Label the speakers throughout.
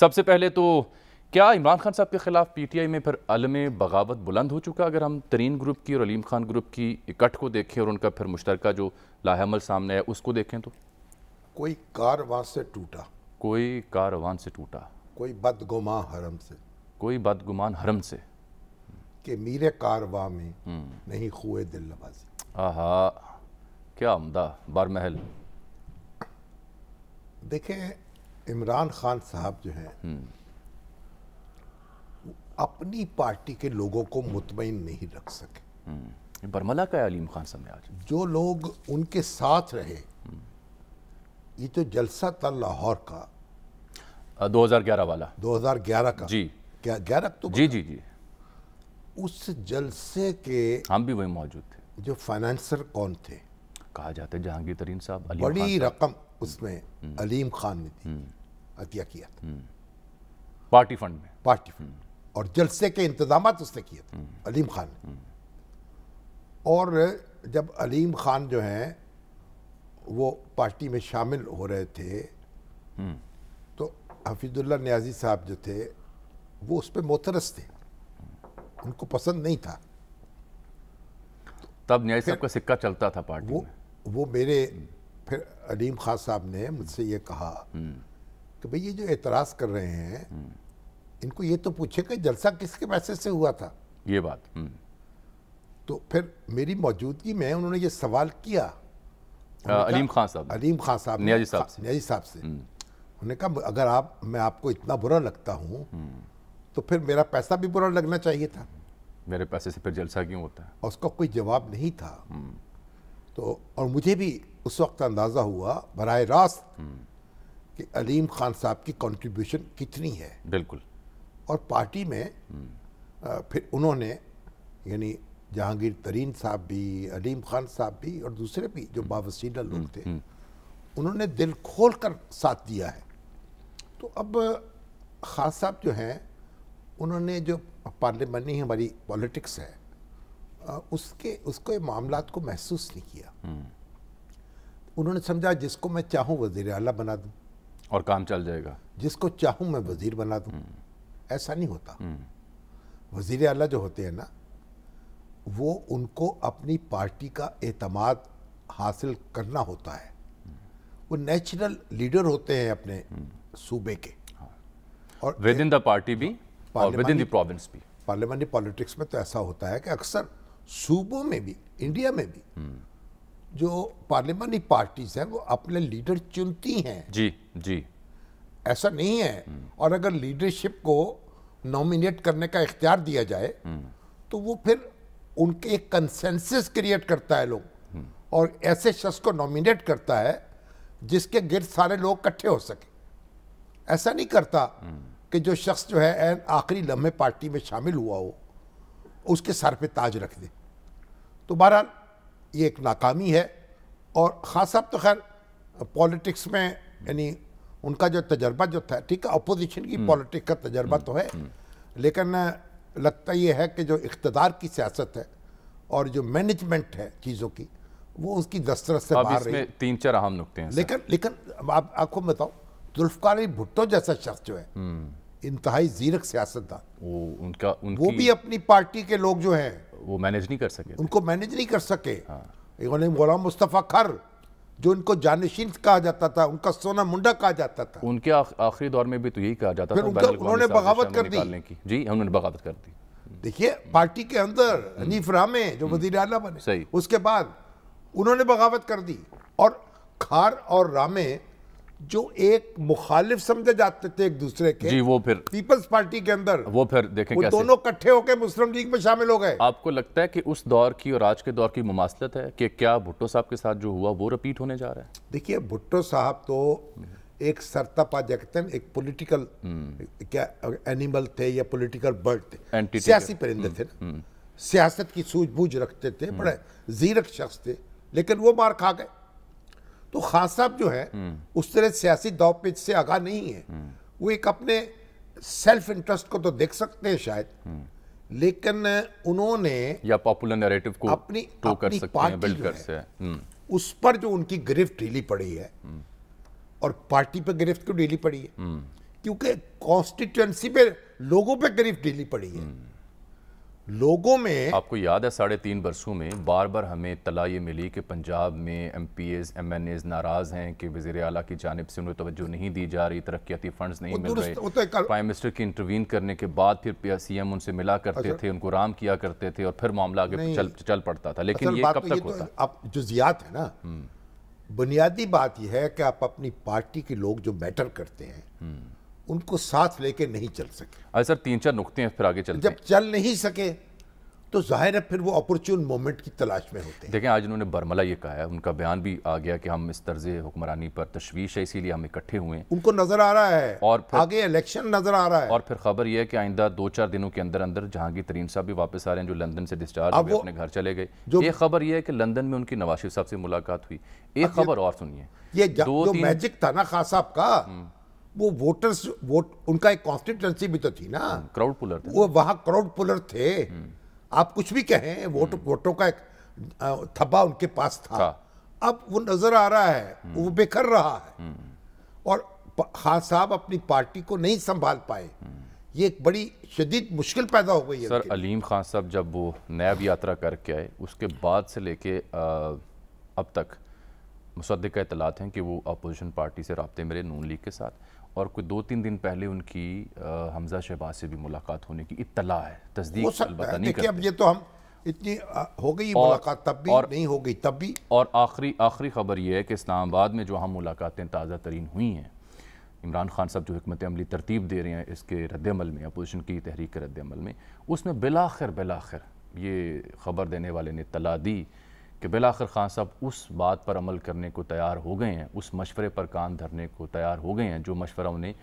Speaker 1: सबसे पहले तो क्या इमरान खान साहब के ख़िलाफ़ पी टी आई में फिर अलम बगावत बुलंद हो चुका अगर हम तरीन ग्रुप की और अलीम खान ग्रुप की इकट्ठ को देखें और उनका फिर मुश्तर जो लाहेमल सामने आया उसको देखें तो
Speaker 2: कोई कारवां से टूटा
Speaker 1: कोई कारवां से टूटा
Speaker 2: कोई बदगुमान हरम से
Speaker 1: कोई बदगुमान हरम से
Speaker 2: के मीरे कारवां में हम्म। नहीं खुए दिल नवाजी
Speaker 1: आहा क्या आमदा बार
Speaker 2: महल देखें इमरान खान साहब जो हैं हम्म। अपनी पार्टी के लोगों को मुतमिन नहीं रख सके हम्म। बरमला का अलीम खान साहब आज जो लोग उनके साथ रहे हम्म। ये तो जलसा था लाहौर का ग्यारह वाला ग्यारह का जी क्या ग्यारह तो जी जी जी उस जलसे के हम भी वही मौजूद थे जो फाइनेंसर कौन थे कहा जाता है जहांगीर तरीन साहब अलीम बड़ी रकम उसमें हम्म। अलीम खान ने दी अतिया हम्म। किया
Speaker 1: था हम्म।
Speaker 2: पार्टी फंड में पार्टी फंड और जलसे के इंतजाम उसने किए थे अलीम खान ने और जब अलीम खान जो हैं वो पार्टी में शामिल हो रहे थे तो हफीजुल्ला न्याजी साहब जो थे वो उस पर मोतरस थे उनको पसंद नहीं था
Speaker 1: तब न्याजी साहब का सिक्का चलता था पार्टी वो
Speaker 2: में। वो मेरे फिर अलीम खान साहब ने मुझसे ये कहा
Speaker 1: कि
Speaker 2: भाई ये जो एतराज़ कर रहे हैं इनको ये तो पूछे कि जलसा किसके पैसे से हुआ था
Speaker 1: ये बात हम्म।
Speaker 2: तो फिर मेरी मौजूदगी में उन्होंने ये सवाल किया
Speaker 1: अलीम खान साहब
Speaker 2: अलीम खान साहब न्याजी साहब से न्याजी साहब से हम्म। उन्होंने कहा अगर आप मैं आपको इतना बुरा लगता हूँ हम्म। तो फिर मेरा पैसा भी बुरा लगना चाहिए था
Speaker 1: मेरे पैसे से फिर जलसा क्यों होता है
Speaker 2: उसका कोई जवाब नहीं था तो और मुझे भी उस वक्त अंदाज़ा हुआ बर रास्त कि अलीम खान साहब की कंट्रीब्यूशन कितनी है बिल्कुल और पार्टी में आ,
Speaker 1: हम्म।
Speaker 2: फिर उन्होंने यानी जहांगीर तरीन साहब भी अलीम खान साहब भी और दूसरे भी जो हम्म। बावसीला लोग हम्म, थे उन्होंने दिल खोल कर साथ दिया है तो अब खान साहब जो हैं उन्होंने जो पार्लियामानी हमारी पॉलिटिक्स है उसके उसको मामला को महसूस नहीं किया हम्म। उन्होंने समझा जिसको मैं चाहूँ वजीर अला बना दूँ
Speaker 1: और काम चल जाएगा
Speaker 2: जिसको चाहूँ मैं वजीर बना दूँ हम्म। ऐसा नहीं होता
Speaker 1: हम्म।
Speaker 2: वजीर अला जो होते हैं ना वो उनको अपनी पार्टी का एतमाद हासिल करना होता है वो नेचुरल लीडर होते हैं अपने सूबे के हाँ। और विद इन द पार्टी
Speaker 1: भी और विद इन द प्रोविंस भी
Speaker 2: पार्लियामानी पॉलिटिक्स में तो ऐसा होता है कि अक्सर सूबों में भी इंडिया में भी जो पार्लियामानी पार्टीज हैं वो अपने लीडर चुनती हैं
Speaker 1: जी जी
Speaker 2: ऐसा नहीं है और अगर लीडरशिप को नॉमिनेट करने का इख्तियार दिया जाए तो वो फिर उनके एक कंसेंसस क्रिएट करता है लोग और ऐसे शख्स को नॉमिनेट करता है जिसके गिर सारे लोग इकट्ठे हो सके ऐसा नहीं करता कि जो शख्स जो है आखिरी लम्हे पार्टी में शामिल हुआ हो उसके सर पे ताज रख दे तो बहरहाल ये एक नाकामी है और खान साहब तो खैर पॉलिटिक्स में यानी उनका जो तजर्बा जो था ठीक है अपोजिशन की हम्म। पॉलिटिक्स का तजर्बा हम्म। तो है हम्म। लेकिन लगता ये है कि जो इकतदार की सियासत है और जो मैनेजमेंट है चीज़ों की वो उसकी दस्तरस से बाहर रही
Speaker 1: तीन चार अहम नुकते हैं लेकिन
Speaker 2: लेकिन आप आपको बताओ जुल्फकारी भुट्टो जैसा शख्स जो है इंतहाई जीरक सियासतदान वो उनका उनकी... वो भी अपनी पार्टी के लोग जो हैं वो मैनेज नहीं कर सके उनको मैनेज नहीं कर सके हाँ। गुलाम मुस्तफ़ा खर जो उनको जानशीन कहा जाता था उनका सोना मुंडा कहा जाता
Speaker 1: था उनके आखिरी दौर में भी तो यही कहा जाता था उन्होंने बगावत कर दी
Speaker 2: जी उन्होंने बगावत कर दी देखिए पार्टी के अंदर हम्म। हनीफ रामे जो हम्म। वजीर अला बने उसके बाद उन्होंने बगावत कर दी और खार और रामे जो एक मुखालिफ समझे जाते थे एक दूसरे के जी वो फिर पीपल्स पार्टी के अंदर वो फिर देखें वो कैसे? दोनों इकट्ठे होकर मुस्लिम लीग में शामिल हो गए आपको
Speaker 1: लगता है कि उस दौर की और आज के दौर की मुमासलत है कि क्या भुट्टो साहब के साथ जो हुआ वो रिपीट होने जा
Speaker 2: रहा है देखिए भुट्टो साहब तो एक सरतापा जगतन एक पोलिटिकल हम्म। क्या एनिमल थे या पोलिटिकल बर्ड थे सियासी परिंदे हम्म, थे हम्म। सियासत की सूझबूझ रखते थे बड़े जीरक शख्स थे लेकिन वो मार खा गए तो खान साहब जो है हम्म। उस तरह सियासी दाव पे से आगाह नहीं है हम्म। वो एक अपने सेल्फ इंटरेस्ट को तो देख सकते हैं शायद हम्म। लेकिन उन्होंने या पॉपुलर नैरेटिव को अपनी, तो कर सकते हैं बिल्ड कर से उस पर जो उनकी गिरफ्त ढीली पड़ी है और पार्टी पे गिरफ्त क्यों ढीली पड़ी है क्योंकि कॉन्स्टिट्यूएंसी पे लोगों पे गिरफ्त ढीली पड़ी है लोगों में
Speaker 1: आपको याद है साढ़े तीन बरसों में बार बार हमें तलाई ये मिली कि पंजाब में M P S M N A's नाराज हैं कि वजी अला की जानब से उन्हें तोज्जो नहीं दी जा रही तरक्याती फंड नहीं मिल रहे प्राइम मिनिस्टर की इंटरवीन करने के बाद फिर सी एम उनसे मिला करते अच्छा। थे उनको राम किया करते थे और फिर मामला आगे चल चल पड़ता था लेकिन ये कब तो तक तो होता
Speaker 2: आप जुजियात है ना हम्म। बुनियादी बात यह है कि आप अपनी पार्टी के लोग जो मैटर करते हैं हम्म। उनको साथ लेके नहीं चल सके
Speaker 1: अरे सर तीन चार नुकते हैं फिर आगे चलते जब
Speaker 2: चल नहीं सके तो जाहिर है फिर वो अपॉर्चुन मोमेंट की तलाश में होते
Speaker 1: हैं देखें आज उन्होंने बर्मला ये कहा है उनका बयान भी आ गया कि हम इस तर्ज हुक्मरानी पर तशवीश है इसीलिए हम इकट्ठे हुए हैं उनको
Speaker 2: नजर आ रहा है
Speaker 1: और आगे इलेक्शन नजर आ रहा है और फिर खबर यह है कि आइंदा दो चार दिनों के अंदर अंदर जहांगीर तरीन साहब भी वापस आ रहे हैं जो लंदन से डिस्चार्ज हुए अपने घर चले गए ये खबर यह है कि लंदन में उनकी नवाशिफ साहब से मुलाकात हुई एक खबर और सुनिए
Speaker 2: ये जो मैजिक था ना खास साहब का हम्म। वो वोटर्स वोट उनका एक कॉन्स्टिट्युएंसी भी तो थी ना क्राउड हाँ, पुलर थे वो वहाँ क्राउड पुलर थे हम्म। आप कुछ भी कहें वोट वोटों हम्म। का एक थब्बा उनके पास था, था। अब वो नजर आ रहा है हम्म। वो बेखर रहा है और खान हाँ साहब अपनी पार्टी को नहीं संभाल पाए ये एक बड़ी शदीद मुश्किल पैदा हो गई है सर
Speaker 1: अलीम खान साहब जब वो नैब यात्रा करके आए उसके बाद से लेके अब तक मुसद का इतलात हैं कि वो अपोजिशन पार्टी से रबते मेरे नून लीग के साथ और कोई दो तीन दिन पहले उनकी हमजा शहबाज से भी मुलाकात होने की इतला है तस्दीक देखिए अब
Speaker 2: ये तो हम इतनी हो गई मुलाकात तब भी और, नहीं हो गई तब भी
Speaker 1: और आखिरी आखिरी खबर यह है कि इस्लामाबाद में जो हम मुलाकातें ताज़ा तरीन हुई हैं इमरान खान साहब जो हमत अमली तरतीब दे रहे हैं इसके रद्दमल में अपोजिशन की तहरीक के रद्दमल में उसमें बिलाखिर बिलाखिर ये खबर देने वाले ने तला दी कि बिल आखिर खान साहब उस बात पर अमल करने को तैयार हो गए हैं उस मशवरे पर कान धरने को तैयार हो गए हैं जो मशवरा उन्हें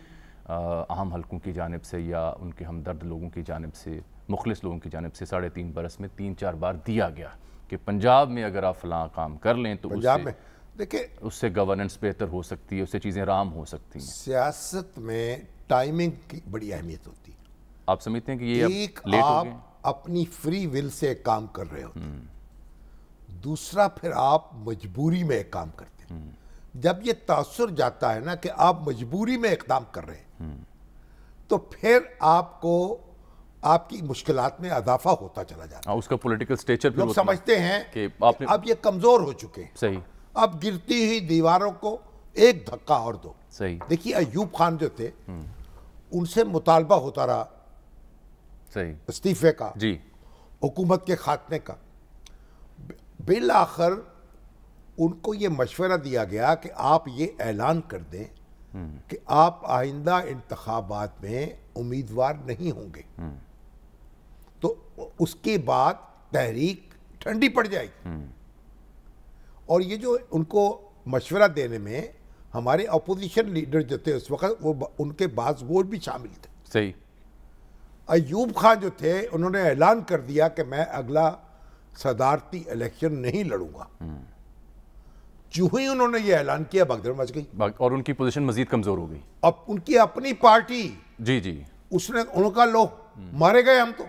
Speaker 1: अहम हलकों की जानब से या उनके हमदर्द लोगों की जानब से मुखलिस लोगों की जानब से साढ़े तीन बरस में तीन चार बार दिया गया कि पंजाब में अगर आप फलां काम कर लें तो पंजाब में देखिए उससे गवर्नेंस बेहतर हो सकती है उससे चीज़ें आराम हो सकती हैं
Speaker 2: सियासत में टाइमिंग की बड़ी अहमियत होती है
Speaker 1: आप समझते हैं कि ये अब लेट आप
Speaker 2: हो अपनी फ्री विल से काम कर रहे होते हैं हम्म। दूसरा फिर आप मजबूरी में एक काम करते हैं हम्म। जब ये तासर जाता है ना कि आप मजबूरी में इकदाम कर रहे हैं हम्म। तो फिर आपको आपकी मुश्किल में अजाफा होता चला जाता
Speaker 1: है हाँ, उसका पॉलिटिकल स्टेचर लोग समझते हैं कि आपने... अब ये
Speaker 2: कमजोर हो चुके हैं सही अब गिरती हुई दीवारों को एक धक्का और दो सही देखिए अयूब खान जो थे
Speaker 1: हम्म।
Speaker 2: उनसे मुतालबा होता रहा सही इस्तीफे का जी हुकूमत के खात्मे का बिल आखिर उनको ये मशवरा दिया गया कि आप ये ऐलान कर दें कि आप आइंदा इंतबात में उम्मीदवार नहीं होंगे तो उसके बाद तहरीक ठंडी पड़ जाएगी और ये जो उनको मशवरा देने में हमारे अपोजिशन लीडर जो थे उस वक्त वो उनके बाद वोट भी शामिल थे सही अयूब खान जो थे उन्होंने ऐलान कर दिया कि मैं अगला सदारती इलेक्शन नहीं लड़ूंगा जो ही उन्होंने ये ऐलान किया भगदड़ मच गई और उनकी पोजीशन मजीद कमजोर हो गई अब उनकी अपनी पार्टी जी जी उसने उनका लो मारे गए हम तो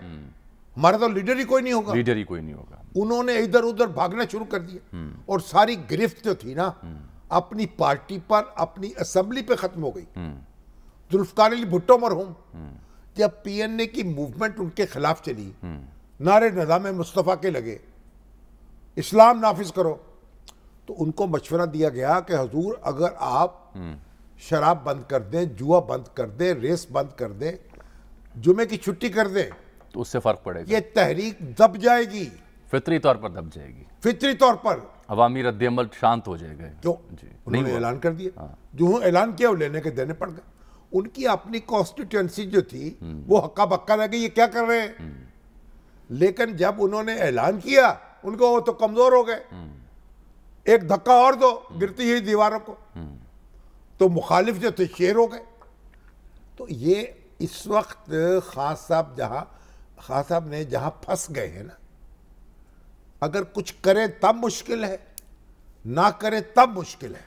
Speaker 2: हमारा तो लीडर ही कोई नहीं होगा लीडर ही कोई नहीं होगा उन्होंने इधर उधर भागना शुरू कर दिया हम्म। और सारी गिरफ्त जो थी ना हम्म। अपनी पार्टी पर अपनी असेंबली पे खत्म हो गई हम्म। जुल्फकार अली भुट्टो मरहूम जब पी की मूवमेंट उनके खिलाफ चली नारे निज़ाम मुस्तफ़ा के लगे इस्लाम नाफिज करो तो उनको मशवरा दिया गया कि हजूर अगर आप हम्म। शराब बंद कर दें जुआ बंद कर दें रेस बंद कर दें जुमे की छुट्टी कर दें तो उससे फ़र्क पड़ेगा ये तहरीक दब जाएगी फितरी तौर पर दब जाएगी फितरी तौर पर
Speaker 1: अवामी रद्दमल शांत हो जाएगा
Speaker 2: जो तो उन्होंने ऐलान कर दिया हाँ। जो ऐलान किया वो लेने के देने पड़ गए उनकी अपनी कॉन्स्टिट्यूंसी जो थी हम्म। वो हक्का बक्का रह गई ये क्या कर रहे हैं हम्म। लेकिन जब उन्होंने ऐलान किया उनको वो तो कमजोर हो गए एक धक्का और दो गिरती हुई दीवारों को तो मुखालिफ जो थे शेर हो गए तो ये इस वक्त खास साहब जहां खास साहब ने जहां फंस गए हैं ना अगर कुछ करें तब मुश्किल है ना करें तब मुश्किल है